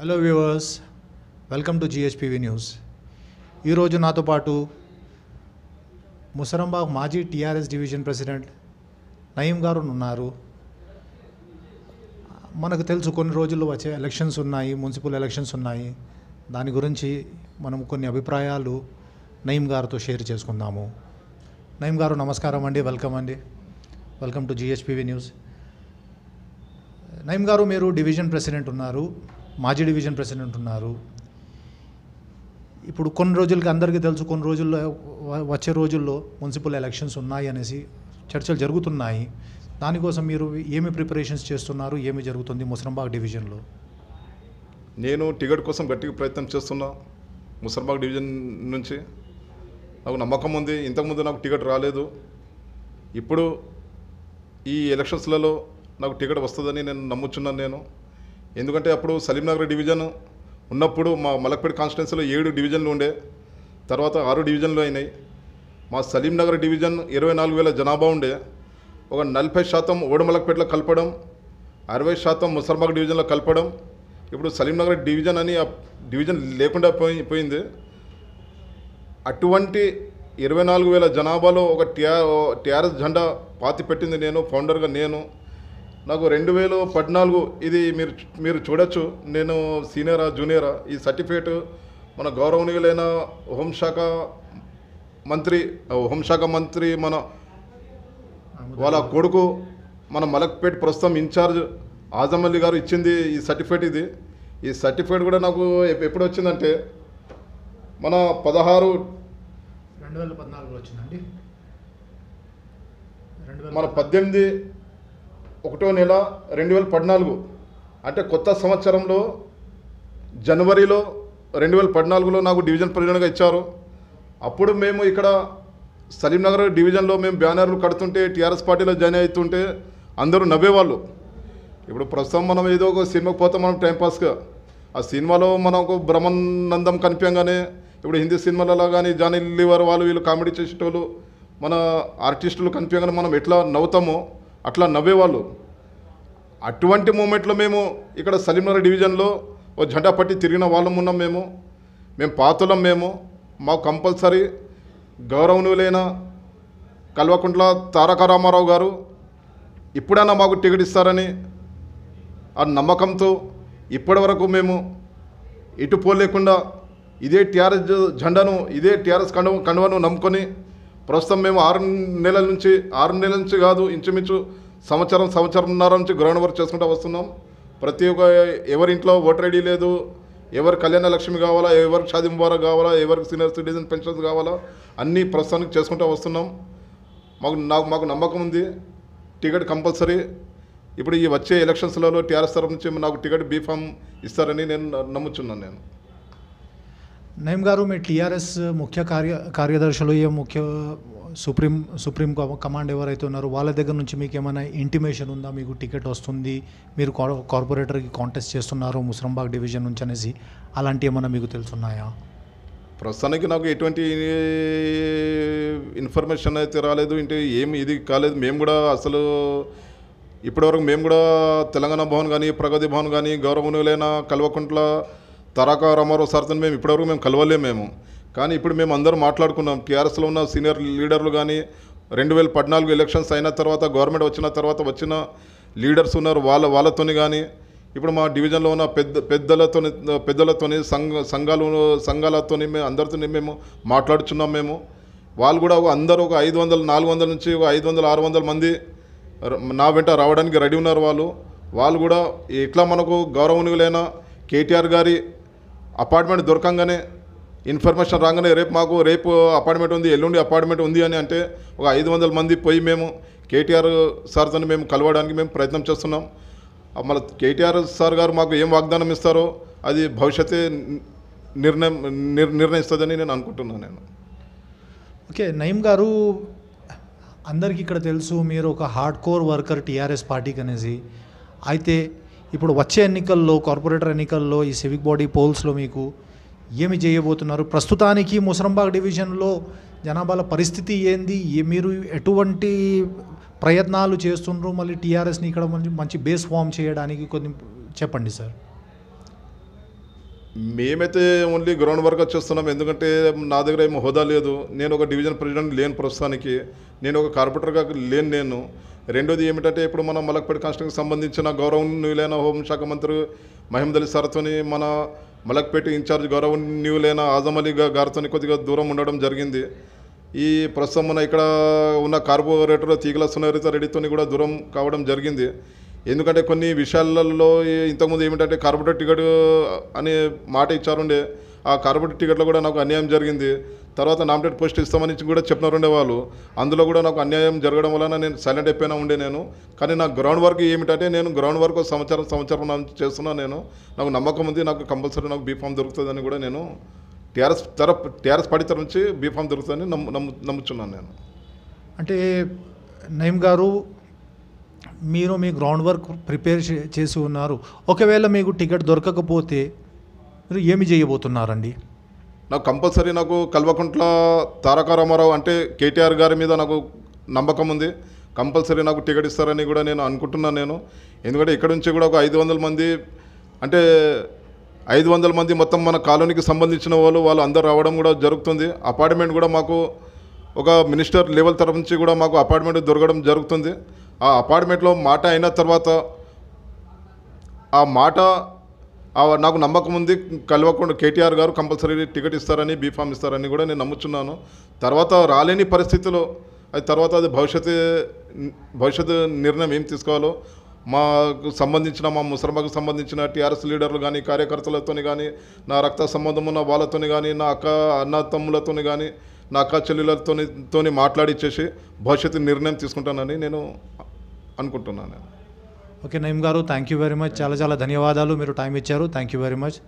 hello viewers welcome to GHPV news ఈరోజు నాతో పాటు ముసరంబాగ్ మాజీ టీఆర్ఎస్ డివిజన్ ప్రెసిడెంట్ నయీం గారు ఉన్నారు మనకు తెలుసు కొన్ని రోజుల్లో వచ్చే ఎలక్షన్స్ ఉన్నాయి మున్సిపల్ ఎలక్షన్స్ ఉన్నాయి దాని గురించి మనం కొన్ని అభిప్రాయాలు నయీం గారితో షేర్ చేసుకుందాము నయీం గారు నమస్కారం అండి వెల్కమ్ అండి welcome to GHPV news Naeem garu మీరు డివిజన్ ప్రెసిడెంట్ ఉన్నారు మాజీ డివిజన్ ప్రెసిడెంట్ ఉన్నారు ఇప్పుడు కొన్ని రోజులకి అందరికీ తెలుసు కొన్ని రోజుల్లో వచ్చే రోజుల్లో మున్సిపల్ ఎలక్షన్స్ ఉన్నాయి అనేసి చర్చలు జరుగుతున్నాయి దానికోసం మీరు ఏమి ప్రిపరేషన్స్ చేస్తున్నారు ఏమి జరుగుతుంది ముసరంబాగ్ డివిజన్లో నేను టికెట్ కోసం గట్టిగా ప్రయత్నం చేస్తున్నా ముసరంబాగ్ డివిజన్ నుంచి నాకు నమ్మకం ఉంది ఇంతకుముందు నాకు టికెట్ రాలేదు ఇప్పుడు ఈ ఎలక్షన్స్లలో నాకు టికెట్ వస్తుందని నేను నమ్ముచున్నాను నేను ఎందుకంటే అప్పుడు సలీంనగర్ డివిజన్ ఉన్నప్పుడు మా మలక్పేట కాన్స్టిట్యున్సీలో ఏడు డివిజన్లు ఉండే తర్వాత ఆరు డివిజన్లు అయినాయి మా సలీంనగర్ డివిజన్ ఇరవై నాలుగు వేల జనాభా ఉండే ఒక నలభై శాతం ఓడమలక్పేటలో కలపడం అరవై శాతం ముసర్బాగ్ డివిజన్లో కలపడం ఇప్పుడు సలీంనగర్ డివిజన్ అని డివిజన్ లేకుండా పోయి పోయింది అటువంటి ఇరవై నాలుగు వేల జనాభాలో ఒక టిఆర్ టీఆర్ఎస్ జెండా పాతి పెట్టింది నేను ఫౌండర్గా నేను నాకు రెండు వేల పద్నాలుగు ఇది మీరు మీరు చూడొచ్చు నేను సీనియరా జూనియరా ఈ సర్టిఫికేట్ మన గౌరవనీయులైన హోంశాఖ మంత్రి హోంశాఖ మంత్రి మన వాళ్ళ కొడుకు మన మలక్పేట్ ప్రస్తుతం ఇన్ఛార్జ్ ఆజమల్లి గారు ఇచ్చింది ఈ సర్టిఫికేట్ ఇది ఈ సర్టిఫికేట్ కూడా నాకు ఎప్పుడు వచ్చిందంటే మన పదహారు రెండు వేల పద్నాలుగులో వచ్చిందండి మన పద్దెనిమిది ఒకటో నెల రెండు వేల పద్నాలుగు అంటే కొత్త సంవత్సరంలో జనవరిలో రెండు వేల పద్నాలుగులో నాకు డివిజన్ పరిగణగా ఇచ్చారు అప్పుడు మేము ఇక్కడ సలీంనగర్ డివిజన్లో మేము బ్యానర్లు కడుతుంటే టీఆర్ఎస్ పార్టీలో జాయిన్ అవుతుంటే అందరూ నవ్వేవాళ్ళు ఇప్పుడు ప్రస్తుతం మనం ఏదో ఒక సినిమాకి పోతాం మనం టైంపాస్గా ఆ సినిమాలో మనకు బ్రహ్మానందం కనిపించగానే ఇప్పుడు హిందీ సినిమాలలో కానీ జానీ లివర్ వాళ్ళు వీళ్ళు కామెడీ చేసేటోళ్ళు మన ఆర్టిస్టులు కనిపించగానే మనం ఎట్లా నవ్వుతామో అట్లా నవ్వేవాళ్ళు అటువంటి మూమెంట్లో మేము ఇక్కడ సలీంనగర్ డివిజన్లో ఓ జెండా పట్టి తిరిగిన వాళ్ళం ఉన్నాం మేము మేము పాతులం మేము మాకు కంపల్సరీ గౌరవనీయులైన కల్వకుంట్ల తారక రామారావు గారు ఇప్పుడైనా మాకు టికెట్ ఇస్తారని ఆ నమ్మకంతో ఇప్పటి వరకు మేము ఇటు పోలేకుండా ఇదే టీఆర్ఎస్ జెండాను ఇదే టీఆర్ఎస్ కండ కండువను నమ్ముకొని ప్రస్తుతం మేము ఆరు నెలల నుంచి ఆరు నెలల నుంచి కాదు ఇంచుమించు సంవత్సరం సంవత్సరంన్నర నుంచి గ్రౌండ్ వర్క్ చేసుకుంటూ వస్తున్నాం ప్రతి ఒక్క ఎవరి ఇంట్లో ఓటర్ ఐడి లేదు ఎవరు కళ్యాణ లక్ష్మి కావాలా ఎవరు షాది ముబారక్ కావాలా ఎవరికి సీనియర్ సిటిజన్ పెన్షన్స్ కావాలా అన్నీ ప్రస్తుతానికి చేసుకుంటూ వస్తున్నాం మాకు నాకు మాకు నమ్మకం ఉంది టికెట్ కంపల్సరీ ఇప్పుడు ఈ వచ్చే ఎలక్షన్స్లలో టీఆర్ఎస్ తరఫు నుంచి నాకు టికెట్ బీఫామ్ ఇస్తారని నేను నమ్ముచున్నాను నేను నయం గారు మీ టీఆర్ఎస్ ముఖ్య కార్య కార్యదర్శులు ఏ ముఖ్య సుప్రీం సుప్రీం కమాండ్ ఎవరైతే ఉన్నారో వాళ్ళ దగ్గర నుంచి మీకు ఏమైనా ఇంటిమేషన్ ఉందా మీకు టికెట్ వస్తుంది మీరు కార్పొరేటర్కి కాంటెస్ట్ చేస్తున్నారు ముస్రంబాగ్ డివిజన్ నుంచి అనేసి అలాంటివి ఏమైనా మీకు తెలుసున్నాయా ప్రస్తుతానికి నాకు ఎటువంటి ఇన్ఫర్మేషన్ అయితే రాలేదు అంటే ఏమి ఇది కాలేదు మేము కూడా అసలు ఇప్పటివరకు మేము కూడా తెలంగాణ భవన్ కానీ ప్రగతి భవన్ కానీ గౌరవనీయులైన కల్వకుంట్ల తారక రామారావు సార్తో మేము ఇప్పటివరకు మేము కలవలేము మేము కానీ ఇప్పుడు మేము అందరూ మాట్లాడుకున్నాం టీఆర్ఎస్లో ఉన్న సీనియర్ లీడర్లు కానీ రెండు వేల పద్నాలుగు ఎలక్షన్స్ అయిన తర్వాత గవర్నమెంట్ వచ్చిన తర్వాత వచ్చిన లీడర్స్ ఉన్నారు వాళ్ళ వాళ్ళతోని కానీ ఇప్పుడు మా డివిజన్లో ఉన్న పెద్ద పెద్దలతో పెద్దలతోని సంఘ సంఘాలు సంఘాలతో మేము అందరితో మేము మాట్లాడుచున్నాం మేము వాళ్ళు కూడా అందరూ ఒక ఐదు వందల నాలుగు వందల నుంచి ఒక ఐదు వందల ఆరు వందల మంది నా వెంట రావడానికి రెడీ ఉన్నారు వాళ్ళు వాళ్ళు కూడా ఎట్లా మనకు గౌరవనీయులైన కేటీఆర్ గారి అపార్ట్మెంట్ దొరకంగానే ఇన్ఫర్మేషన్ రాగానే రేపు మాకు రేపు అపార్ట్మెంట్ ఉంది ఎల్లుండి అపార్ట్మెంట్ ఉంది అని అంటే ఒక ఐదు వందల మంది పోయి మేము కేటీఆర్ సార్తో మేము కలవడానికి మేము ప్రయత్నం చేస్తున్నాం మన కేటీఆర్ సార్ గారు మాకు ఏం వాగ్దానం ఇస్తారో అది భవిష్యత్తే నిర్ణయం నిర్ణయిస్తుందని నేను అనుకుంటున్నాను నేను ఓకే నయీం గారు అందరికీ ఇక్కడ తెలుసు మీరు ఒక హార్డ్ కోర్ వర్కర్ టీఆర్ఎస్ పార్టీకి అనేసి అయితే ఇప్పుడు వచ్చే ఎన్నికల్లో కార్పొరేటర్ ఎన్నికల్లో ఈ సివిక్ బాడీ పోల్స్లో మీకు ఏమి చేయబోతున్నారు ప్రస్తుతానికి ముసరంబాగ్ డివిజన్లో జనాభాల పరిస్థితి ఏంది మీరు ఎటువంటి ప్రయత్నాలు చేస్తుండ్రు మళ్ళీ టీఆర్ఎస్ని ఇక్కడ మంచి బేస్ ఫామ్ చేయడానికి కొన్ని చెప్పండి సార్ మేమైతే ఓన్లీ గ్రౌండ్ వర్క్ వచ్చేస్తున్నాం ఎందుకంటే నా దగ్గర ఏమో హోదా లేదు నేను ఒక డివిజన్ ప్రెసిడెంట్ లేను ప్రస్తుతానికి నేను ఒక కార్పొరేటర్గా లేను నేను రెండోది ఏమిటంటే ఇప్పుడు మనం మలక్పేట కాన్స్టిట్యూన్కి సంబంధించిన గౌరవనీయులైన హోంశాఖ మంత్రి మహిమదలి సార్తోని మన మలక్పేట ఇన్ఛార్జ్ గౌరవనీయులైన ఆజం అలీ గారితో కొద్దిగా దూరం ఉండడం జరిగింది ఈ ప్రస్తుతం మన ఇక్కడ ఉన్న కార్పొరేటర్ తీగల సునరిత రెడ్డితో కూడా దూరం కావడం జరిగింది ఎందుకంటే కొన్ని విషయాలలో ఇంతకుముందు ఏమిటంటే కార్పొరేట్ టికెట్ అనే మాట ఇచ్చారుండే ఆ కార్పొరేట్ టికెట్లో కూడా నాకు అన్యాయం జరిగింది తర్వాత నామినేట్ పోస్ట్ ఇస్తామని కూడా చెప్పినారు వాళ్ళు అందులో కూడా నాకు అన్యాయం జరగడం వలన నేను సైలెంట్ అయిపోయినా ఉండే నేను కానీ నా గ్రౌండ్ వర్క్ ఏమిటంటే నేను గ్రౌండ్ వర్క్ సంవత్సరం సంవత్సరం చేస్తున్నాను నేను నాకు నమ్మకం ఉంది నాకు కంపల్సరీ నాకు బీఫామ్ దొరుకుతుందని కూడా నేను టీఆర్ఎస్ తరపు టీఆర్ఎస్ పార్టీ నుంచి బీఫామ్ దొరుకుతుందని నమ్ము నమ్ము నమ్ముచున్నాను నేను అంటే నయీం గారు మీరు మీ గ్రౌండ్ వర్క్ ప్రిపేర్ చేసి ఉన్నారు ఒకవేళ మీకు టికెట్ దొరకకపోతే మీరు ఏమి చేయబోతున్నారండి నాకు కంపల్సరీ నాకు కల్వకుంట్ల తారక రామారావు అంటే కేటీఆర్ గారి మీద నాకు నమ్మకం ఉంది కంపల్సరీ నాకు టికెట్ ఇస్తారని కూడా నేను అనుకుంటున్నాను నేను ఎందుకంటే ఇక్కడ నుంచి కూడా ఒక ఐదు వందల మంది అంటే ఐదు వందల మంది మొత్తం మన కాలనీకి సంబంధించిన వాళ్ళు వాళ్ళు అందరు రావడం కూడా జరుగుతుంది అపార్ట్మెంట్ కూడా మాకు ఒక మినిస్టర్ లెవెల్ తరఫు నుంచి కూడా మాకు అపార్ట్మెంట్ దొరకడం జరుగుతుంది ఆ అపార్ట్మెంట్లో మాట అయిన తర్వాత ఆ మాట నాకు నమ్మకం ఉంది కలవకుండా కేటీఆర్ గారు కంపల్సరీ టికెట్ ఇస్తారని బీఫామ్ ఇస్తారని కూడా నేను నమ్ముచున్నాను తర్వాత రాలేని పరిస్థితిలో అది తర్వాత అది భవిష్యత్ భవిష్యత్ నిర్ణయం ఏం తీసుకోవాలో మాకు సంబంధించిన మా ముసరమ్మకు సంబంధించిన టీఆర్ఎస్ లీడర్లు కానీ కార్యకర్తలతో కానీ నా రక్త సంబంధం ఉన్న వాళ్ళతో కానీ నా అక్క అన్న తమ్ములతో కానీ నా అక్క చెల్లెలతో మాట్లాడిచ్చేసి భవిష్యత్తు నిర్ణయం తీసుకుంటానని నేను అనుకుంటున్నాను ఓకే నయీం గారు థ్యాంక్ యూ వెరీ మచ్ చాలా చాలా ధన్యవాదాలు మీరు టైం ఇచ్చారు థ్యాంక్ యూ వెరీ మచ్